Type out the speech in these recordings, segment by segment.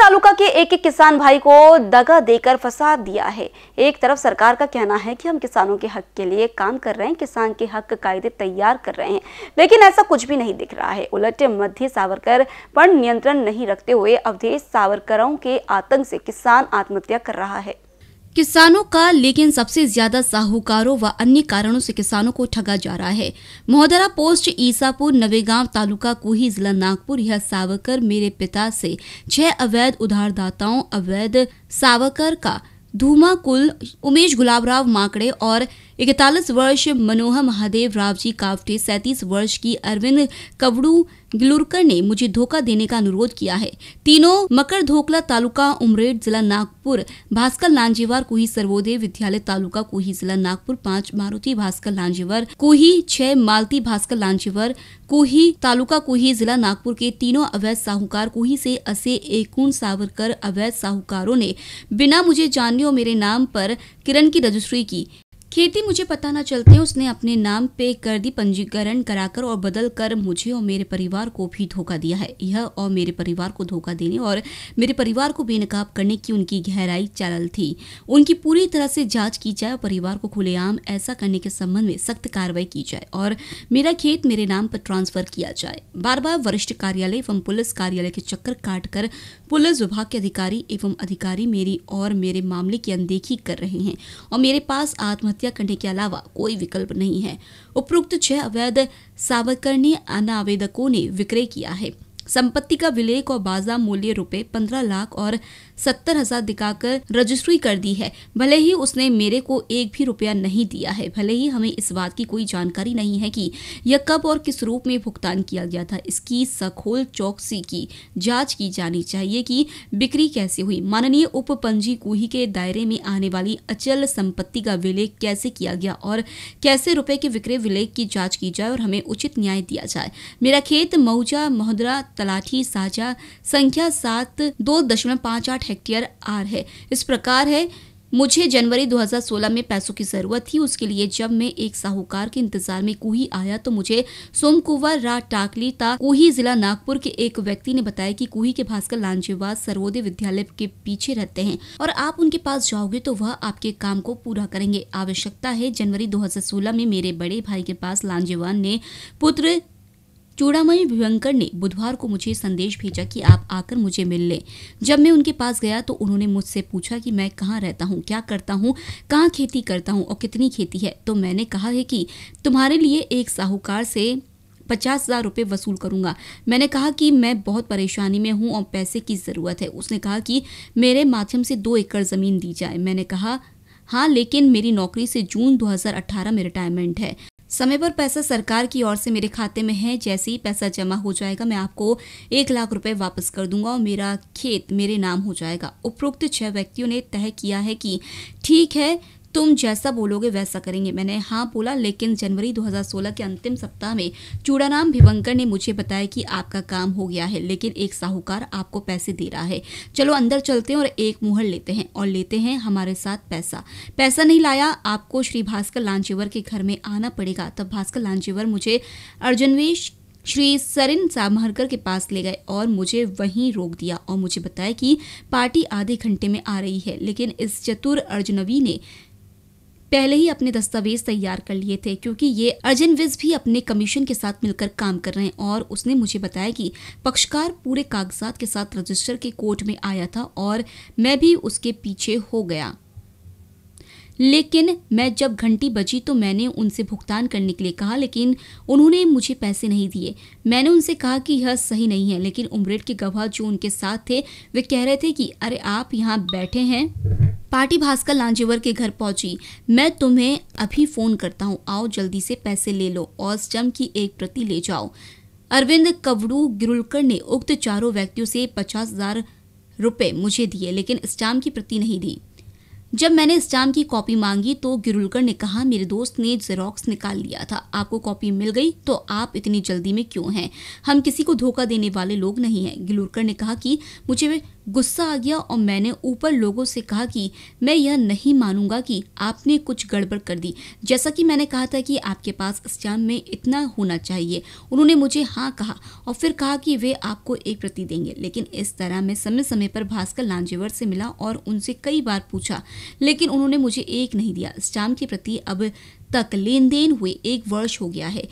तालुका के एक एक किसान भाई को दगा देकर फंसा दिया है एक तरफ सरकार का कहना है कि हम किसानों के हक के लिए काम कर रहे हैं किसान के हक कायदे तैयार कर रहे हैं लेकिन ऐसा कुछ भी नहीं दिख रहा है उलट मध्य सावरकर पर नियंत्रण नहीं रखते हुए अवधेश सावरकरों के आतंक से किसान आत्महत्या कर रहा है किसानों का लेकिन सबसे ज्यादा साहूकारों व अन्य कारणों से किसानों को ठगा जा रहा है मोहदरा पोस्ट ईसापुर नवेगांव तालुका कोही जिला नागपुर यह सावकर मेरे पिता से छह अवैध उधारदाताओं अवैध सावकर का धूमा कुल उमेश गुलाबराव माकड़े और इकतालीस वर्ष मनोहर महादेव रावजी कावटे सैंतीस वर्ष की अरविंद कवड़ू गिलुरकर ने मुझे धोखा देने का अनुरोध किया है तीनों मकर धोकला तालुका उमरेड जिला नागपुर भास्कर लांजेवार कोही सर्वोदय विद्यालय तालुका कोही जिला नागपुर पांच मारुति भास्कर लांजेवर कोही छह मालती भास्कर लांजेवर कोही तालुका कोही जिला नागपुर के तीनों अवैध साहूकार कोही से असे एकून सावरकर अवैध साहूकारों ने बिना मुझे जानने और मेरे नाम पर किरण की रजिस्ट्री की खेती मुझे पता न चलते उसने अपने नाम पे कर दी पंजीकरण कराकर और बदल कर मुझे और मेरे परिवार को भी धोखा दिया है यह और मेरे परिवार को धोखा देने और मेरे परिवार को बेनकाब करने की उनकी गहराई चाल थी उनकी पूरी तरह से जांच की जाए और परिवार को खुलेआम ऐसा करने के संबंध में सख्त कार्रवाई की जाए और मेरा खेत मेरे नाम पर ट्रांसफर किया जाए बार बार वरिष्ठ कार्यालय एवं पुलिस कार्यालय के चक्कर काट कर पुलिस विभाग के अधिकारी एवं अधिकारी मेरी और मेरे मामले की अनदेखी कर रहे हैं और मेरे पास आत्महत्या हत्या करने के अलावा कोई विकल्प नहीं है उपरोक्त छह अवैध सावकरणी अनावेदकों ने विक्रय किया है संपत्ति का विलेख और बाजार मूल्य रुपए पंद्रह लाख और सत्तर हजार दिखाकर रजिस्ट्री कर दी है भले ही उसने मेरे को एक भी रुपया नहीं दिया है भले ही हमें इस बात की कोई जानकारी नहीं है कि यह कब और किस रूप में भुगतान किया गया था इसकी सखोल चौकसी की जांच की जानी चाहिए कि बिक्री कैसे हुई माननीय उप पंजी कुही के दायरे में आने वाली अचल संपत्ति का विलय कैसे किया गया और कैसे रुपए के विक्रय विलय की जांच की जाए और हमें उचित न्याय दिया जाए मेरा खेत मऊजा मोहदरा तलाठी साझा संख्या सात दो दशमलव पाँच आठ हेक्टेयर आर है इस प्रकार है मुझे जनवरी 2016 में पैसों की ज़रूरत थी उसके लिए जब मैं एक साहूकार के इंतजार में कुही आया तो मुझे सोमकुवर रा टाकली ता कुही जिला नागपुर के एक व्यक्ति ने बताया कि कुही के भास्कर लांजेवास सर्वोदय विद्यालय के पीछे रहते हैं और आप उनके पास जाओगे तो वह आपके काम को पूरा करेंगे आवश्यकता है जनवरी 2016 में मेरे बड़े भाई के पास लांजेवान ने पुत्र चूड़ामयी भयंकर ने बुधवार को मुझे संदेश भेजा कि आप आकर मुझे मिल लें जब मैं उनके पास गया तो उन्होंने मुझसे पूछा कि मैं कहाँ रहता हूँ क्या करता हूँ कहाँ खेती करता हूँ और कितनी खेती है तो मैंने कहा है कि तुम्हारे लिए एक साहूकार से पचास हज़ार रुपये वसूल करूंगा मैंने कहा कि मैं बहुत परेशानी में हूँ और पैसे की ज़रूरत है उसने कहा कि मेरे माध्यम से दो एकड़ ज़मीन दी जाए मैंने कहा हाँ लेकिन मेरी नौकरी से जून 2018 में रिटायरमेंट है समय पर पैसा सरकार की ओर से मेरे खाते में है जैसे ही पैसा जमा हो जाएगा मैं आपको एक लाख रुपए वापस कर दूंगा और मेरा खेत मेरे नाम हो जाएगा उपरोक्त छह व्यक्तियों ने तय किया है कि ठीक है तुम जैसा बोलोगे वैसा करेंगे मैंने हाँ बोला लेकिन जनवरी 2016 के अंतिम सप्ताह में चूड़ाराम भिवंकर ने मुझे बताया कि आपका काम हो गया है लेकिन एक साहूकार आपको पैसे दे रहा है चलो अंदर चलते हैं और एक मुहर लेते हैं और लेते हैं हमारे साथ पैसा पैसा नहीं लाया आपको श्री भास्कर लांचेवर के घर में आना पड़ेगा तब भास्कर लांचेवर मुझे अर्जनवेश श्री सरिन सामहरकर के पास ले गए और मुझे वहीं रोक दिया और मुझे बताया कि पार्टी आधे घंटे में आ रही है लेकिन इस चतुर अर्जनवी ने पहले ही अपने दस्तावेज तैयार कर लिए थे क्योंकि ये अर्जन विज भी अपने कमीशन के साथ मिलकर काम कर रहे हैं और उसने मुझे बताया कि पक्षकार पूरे कागजात के साथ रजिस्टर के कोर्ट में आया था और मैं भी उसके पीछे हो गया लेकिन मैं जब घंटी बजी तो मैंने उनसे भुगतान करने के लिए कहा लेकिन उन्होंने मुझे पैसे नहीं दिए मैंने उनसे कहा कि यह सही नहीं है लेकिन उमरेड के गवाह जो उनके साथ थे वे कह रहे थे कि अरे आप यहाँ बैठे हैं पार्टी भास्कर लांजेवर के घर पहुंची मैं तुम्हें अभी फ़ोन करता हूं आओ जल्दी से पैसे ले लो और स्टम की एक प्रति ले जाओ अरविंद कवड़ू गिरुलकर ने उक्त चारों व्यक्तियों से पचास हजार रुपये मुझे दिए लेकिन स्टाम की प्रति नहीं दी जब मैंने स्टाम की कॉपी मांगी तो गिरुलकर ने कहा मेरे दोस्त ने जेरोक्स निकाल लिया था आपको कॉपी मिल गई तो आप इतनी जल्दी में क्यों हैं हम किसी को धोखा देने वाले लोग नहीं हैं गिरुलकर ने कहा कि मुझे गुस्सा आ गया और मैंने ऊपर लोगों से कहा कि मैं यह नहीं मानूंगा कि आपने कुछ गड़बड़ कर दी जैसा कि मैंने कहा था कि आपके पास स्टैम्प में इतना होना चाहिए उन्होंने मुझे हाँ कहा और फिर कहा कि वे आपको एक प्रति देंगे लेकिन इस तरह मैं समय समय पर भास्कर लांजेवर से मिला और उनसे कई बार पूछा लेकिन उन्होंने मुझे एक नहीं दिया स्टैम्प के प्रति अब तक लेन देन हुए एक वर्ष हो गया है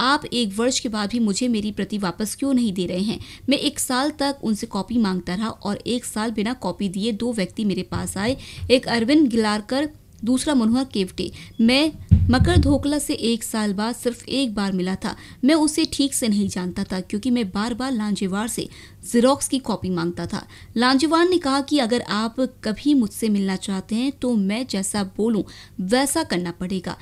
आप एक वर्ष के बाद भी मुझे मेरी प्रति वापस क्यों नहीं दे रहे हैं मैं एक साल तक उनसे कॉपी मांगता रहा और एक साल बिना कॉपी दिए दो व्यक्ति मेरे पास आए एक अरविंद गिलारकर दूसरा मनोहर केवटे मैं मकर धोकला से एक साल बाद सिर्फ एक बार मिला था मैं उसे ठीक से नहीं जानता था क्योंकि मैं बार बार लांजेवार से जीरोक्स की कॉपी मांगता था लांजेवार ने कहा कि अगर आप कभी मुझसे मिलना चाहते हैं तो मैं जैसा बोलूं वैसा करना पड़ेगा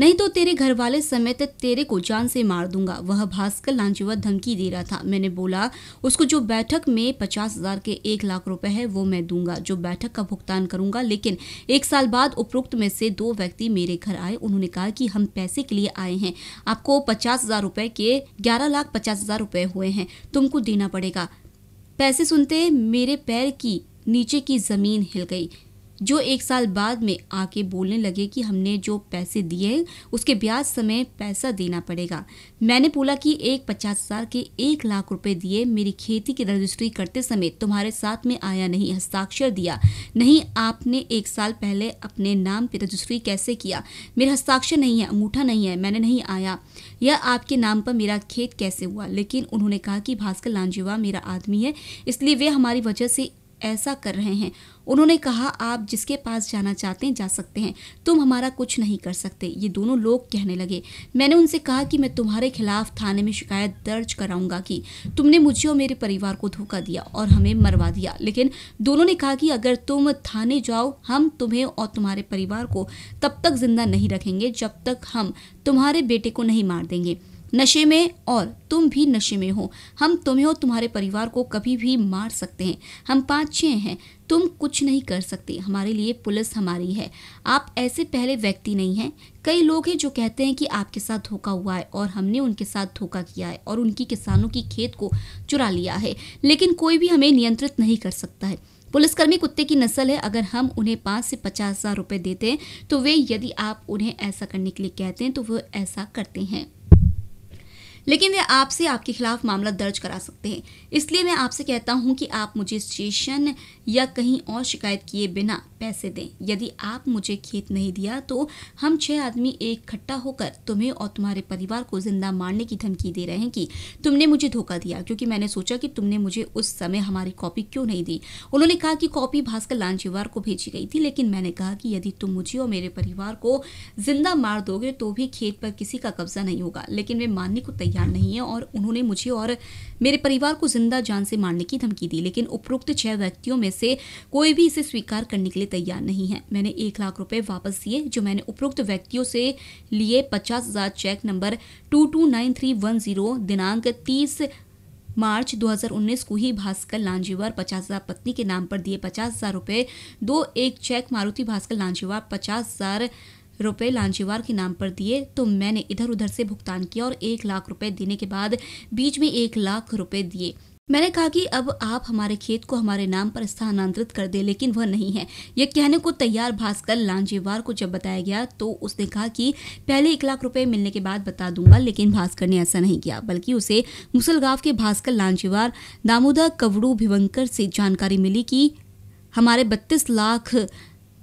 नहीं तो तेरे घर वाले समेत तेरे को जान से मार दूंगा वह भास्कर लांचुआ धमकी दे रहा था मैंने बोला उसको जो बैठक में पचास हजार के एक लाख रुपए है वो मैं दूंगा जो बैठक का भुगतान करूंगा लेकिन एक साल बाद उपरोक्त में से दो व्यक्ति मेरे घर आए उन्होंने कहा कि हम पैसे के लिए आए हैं आपको पचास हजार रुपए के ग्यारह लाख पचास हजार रुपए हुए हैं तुमको देना पड़ेगा पैसे सुनते मेरे पैर की नीचे की जमीन हिल गई जो एक साल बाद में आके बोलने लगे कि हमने जो पैसे दिए उसके ब्याज समय पैसा देना पड़ेगा मैंने बोला कि एक पचास हज़ार के एक लाख रुपए दिए मेरी खेती की रजिस्ट्री करते समय तुम्हारे साथ में आया नहीं हस्ताक्षर दिया नहीं आपने एक साल पहले अपने नाम पर रजिस्ट्री कैसे किया मेरा हस्ताक्षर नहीं है अंगूठा नहीं है मैंने नहीं आया यह आपके नाम पर मेरा खेत कैसे हुआ लेकिन उन्होंने कहा कि भास्कर लांजेवा मेरा आदमी है इसलिए वे हमारी वजह से ऐसा कर रहे हैं उन्होंने कहा आप जिसके पास जाना चाहते हैं जा सकते हैं तुम हमारा कुछ नहीं कर सकते ये दोनों लोग कहने लगे मैंने उनसे कहा कि मैं तुम्हारे खिलाफ थाने में शिकायत दर्ज कराऊंगा कि तुमने मुझे और मेरे परिवार को धोखा दिया और हमें मरवा दिया लेकिन दोनों ने कहा कि अगर तुम थाने जाओ हम तुम्हें और तुम्हारे परिवार को तब तक जिंदा नहीं रखेंगे जब तक हम तुम्हारे बेटे को नहीं मार देंगे नशे में और तुम भी नशे में हो हम तुम्हें और तुम्हारे परिवार को कभी भी मार सकते हैं हम पाँच छः हैं तुम कुछ नहीं कर सकते हमारे लिए पुलिस हमारी है आप ऐसे पहले व्यक्ति नहीं हैं कई लोग हैं जो कहते हैं कि आपके साथ धोखा हुआ है और हमने उनके साथ धोखा किया है और उनकी किसानों की खेत को चुरा लिया है लेकिन कोई भी हमें नियंत्रित नहीं कर सकता है पुलिसकर्मी कुत्ते की नस्ल है अगर हम उन्हें पाँच से पचास हज़ार रुपये देते हैं तो वे यदि आप उन्हें ऐसा करने के लिए कहते हैं तो वह ऐसा करते हैं लेकिन वे आपसे आपके खिलाफ मामला दर्ज करा सकते हैं इसलिए मैं आपसे कहता हूं कि आप मुझे स्टेशन या कहीं और शिकायत किए बिना पैसे दें यदि आप मुझे खेत नहीं दिया तो हम छह आदमी इकट्ठा होकर तुम्हें और तुम्हारे परिवार को जिंदा मारने की धमकी दे रहे हैं कि तुमने मुझे धोखा दिया क्योंकि मैंने सोचा कि तुमने मुझे उस समय हमारी कॉपी क्यों नहीं दी उन्होंने कहा कि कॉपी भास्कर लांचीवार को भेजी गई थी लेकिन मैंने कहा कि यदि तुम मुझे और मेरे परिवार को जिंदा मार दोगे तो भी खेत पर किसी का कब्जा नहीं होगा लेकिन वे मानने को तैयार नहीं है और उन्होंने मुझे और मेरे परिवार को जिंदा जान से मारने की धमकी दी लेकिन उपरोक्त छह व्यक्तियों में से कोई भी इसे स्वीकार करने के लिए तैयार नहीं है मैंने एक लाख रुपए वापस दिए जो मैंने उपरोक्त व्यक्तियों से लिए पचास हजार cheque number two two nine three one zero दिनांक तीस मार्च 2019 को ही भास्कर लांजीवार पचास हजार पत्नी के नाम पर दिए पचास हजार रुपये दो एक चेक मारुति भास्कर लांजीवार पचास हजार रुपए लांजीवार के नाम पर दिए तो मैंने इधर उधर से भुगतान किया और एक लाख रुपए देने के बाद बीच में एक लाख रुपए दिए मैंने कहा कि अब आप हमारे खेत को हमारे नाम पर स्थानांतरित कर दे लेकिन वह नहीं है यह कहने को तैयार भास्कर लांजेवार को जब बताया गया तो उसने कहा कि पहले एक लाख रुपए मिलने के बाद बता दूंगा लेकिन भास्कर ने ऐसा नहीं किया बल्कि उसे मुसलगांव के भास्कर लांजेवार दामोदर कवड़ू भिवंकर से जानकारी मिली कि हमारे बत्तीस लाख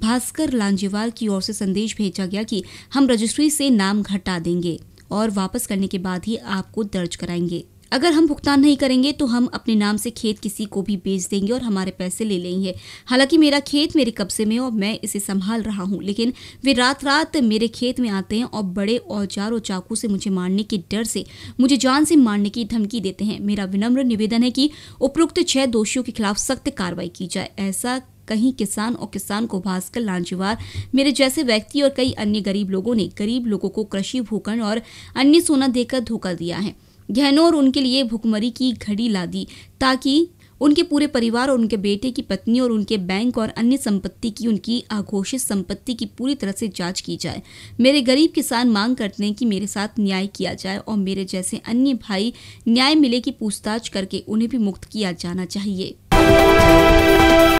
भास्कर लांजेवार की ओर से संदेश भेजा गया कि हम रजिस्ट्री से नाम घटा देंगे और वापस करने के बाद ही आपको दर्ज कराएंगे अगर हम भुगतान नहीं करेंगे तो हम अपने नाम से खेत किसी को भी बेच देंगे और हमारे पैसे ले लेंगे हालांकि मेरा खेत मेरे कब्जे में और मैं इसे संभाल रहा हूँ लेकिन वे रात रात मेरे खेत में आते हैं और बड़े औजार और चाकू से मुझे मारने के डर से मुझे जान से मारने की धमकी देते हैं मेरा विनम्र निवेदन है कि उपरोक्त छह दोषियों के खिलाफ सख्त कार्रवाई की जाए ऐसा कहीं किसान और किसान को भास्कर लांचवार मेरे जैसे व्यक्ति और कई अन्य गरीब लोगों ने गरीब लोगों को कृषि भूखंड और अन्य सोना देकर धोखा दिया है गहनोर उनके लिए भुखमरी की घड़ी ला दी ताकि उनके पूरे परिवार और उनके बेटे की पत्नी और उनके बैंक और अन्य संपत्ति की उनकी आघोषित संपत्ति की पूरी तरह से जांच की जाए मेरे गरीब किसान मांग करते हैं कि मेरे साथ न्याय किया जाए और मेरे जैसे अन्य भाई न्याय मिले की पूछताछ करके उन्हें भी मुक्त किया जाना चाहिए